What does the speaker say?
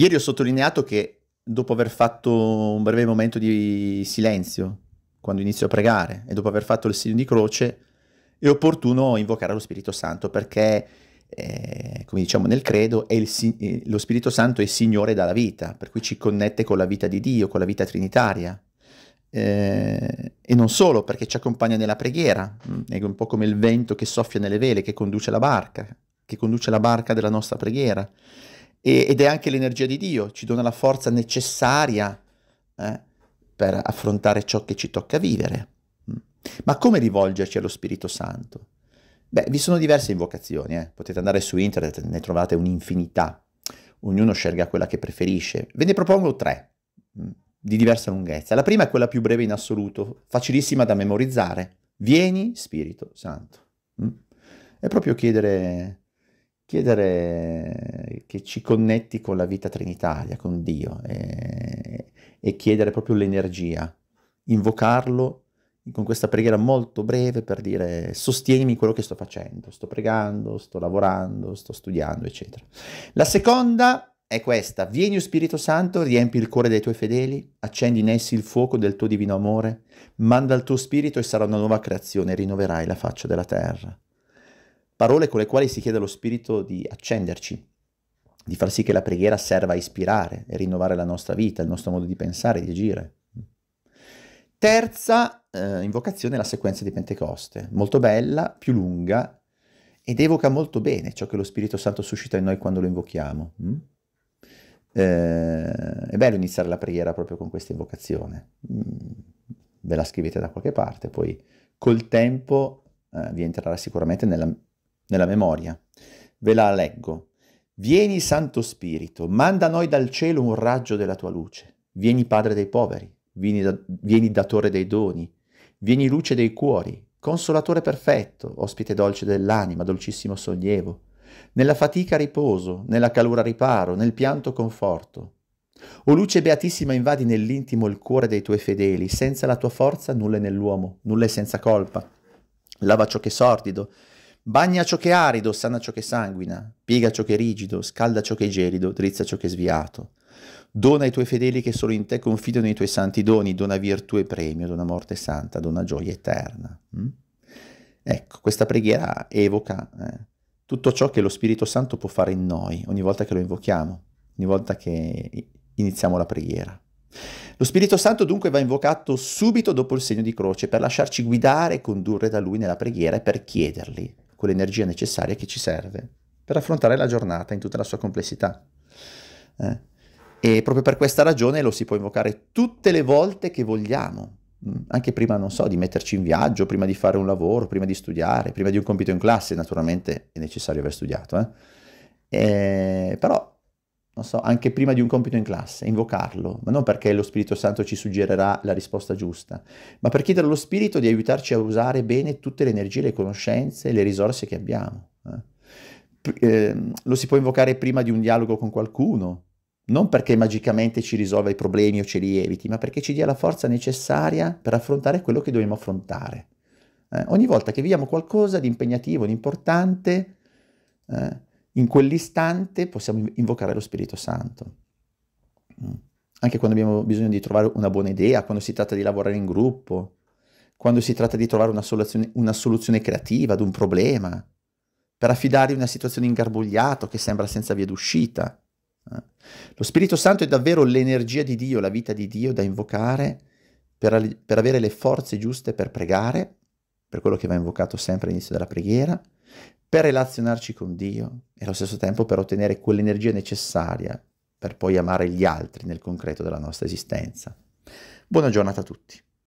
Ieri ho sottolineato che dopo aver fatto un breve momento di silenzio, quando inizio a pregare, e dopo aver fatto il segno di croce, è opportuno invocare lo Spirito Santo perché, eh, come diciamo nel credo, il, eh, lo Spirito Santo è il Signore dalla vita, per cui ci connette con la vita di Dio, con la vita trinitaria. Eh, e non solo, perché ci accompagna nella preghiera, mm, è un po' come il vento che soffia nelle vele, che conduce la barca, che conduce la barca della nostra preghiera e, ed è anche l'energia di Dio, ci dona la forza necessaria eh, per affrontare ciò che ci tocca vivere. Mm. Ma come rivolgerci allo Spirito Santo? Beh, vi sono diverse invocazioni, eh. potete andare su internet, ne trovate un'infinità, ognuno scelga quella che preferisce. Ve ne propongo tre, mm, di diversa lunghezza. La prima è quella più breve in assoluto, facilissima da memorizzare. Vieni Spirito Santo. Mm. È proprio chiedere, chiedere che ci connetti con la vita trinitaria, con Dio, e, e chiedere proprio l'energia, invocarlo con questa preghiera molto breve per dire sostienimi quello che sto facendo, sto pregando, sto lavorando, sto studiando, eccetera. La seconda è questa, vieni o Spirito Santo, riempi il cuore dei tuoi fedeli, accendi in essi il fuoco del tuo divino amore, manda il tuo spirito e sarà una nuova creazione, rinnoverai la faccia della terra. Parole con le quali si chiede allo Spirito di accenderci, di far sì che la preghiera serva a ispirare e rinnovare la nostra vita, il nostro modo di pensare, e di agire. Terza eh, invocazione è la sequenza di Pentecoste, molto bella, più lunga ed evoca molto bene ciò che lo Spirito Santo suscita in noi quando lo invochiamo. Mm? Eh, è bello iniziare la preghiera proprio con questa invocazione. Mm, ve la scrivete da qualche parte, poi col tempo eh, vi entrerà sicuramente nella, nella memoria. Ve la leggo. Vieni Santo Spirito, manda a noi dal cielo un raggio della tua luce. Vieni Padre dei poveri, vieni, da, vieni datore dei doni, vieni luce dei cuori, consolatore perfetto, ospite dolce dell'anima, dolcissimo sollievo. Nella fatica riposo, nella calura riparo, nel pianto conforto. O luce beatissima invadi nell'intimo il cuore dei tuoi fedeli, senza la tua forza nulla è nell'uomo, nulla è senza colpa. Lava ciò che è sordido, Bagna ciò che è arido, sana ciò che sanguina, piega ciò che è rigido, scalda ciò che è gelido, drizza ciò che è sviato. Dona ai tuoi fedeli che solo in te confidano i tuoi santi doni, dona virtù e premio, dona morte santa, dona gioia eterna. Mm? Ecco, questa preghiera evoca eh, tutto ciò che lo Spirito Santo può fare in noi ogni volta che lo invochiamo, ogni volta che iniziamo la preghiera. Lo Spirito Santo dunque va invocato subito dopo il segno di croce per lasciarci guidare e condurre da Lui nella preghiera e per chiedergli quell'energia necessaria che ci serve per affrontare la giornata in tutta la sua complessità. Eh? E proprio per questa ragione lo si può invocare tutte le volte che vogliamo, mm? anche prima, non so, di metterci in viaggio, prima di fare un lavoro, prima di studiare, prima di un compito in classe, naturalmente è necessario aver studiato, eh? Eh, però non so, anche prima di un compito in classe, invocarlo, ma non perché lo Spirito Santo ci suggerirà la risposta giusta, ma per chiedere allo Spirito di aiutarci a usare bene tutte le energie, le conoscenze, e le risorse che abbiamo. Eh, ehm, lo si può invocare prima di un dialogo con qualcuno, non perché magicamente ci risolva i problemi o ce li eviti, ma perché ci dia la forza necessaria per affrontare quello che dobbiamo affrontare. Eh, ogni volta che viviamo qualcosa di impegnativo, di importante, eh, in quell'istante possiamo invocare lo Spirito Santo. Mm. Anche quando abbiamo bisogno di trovare una buona idea, quando si tratta di lavorare in gruppo, quando si tratta di trovare una soluzione, una soluzione creativa ad un problema, per affidare una situazione ingarbugliata che sembra senza via d'uscita. Eh. Lo Spirito Santo è davvero l'energia di Dio, la vita di Dio da invocare per, per avere le forze giuste per pregare per quello che va invocato sempre all'inizio della preghiera, per relazionarci con Dio e allo stesso tempo per ottenere quell'energia necessaria per poi amare gli altri nel concreto della nostra esistenza. Buona giornata a tutti.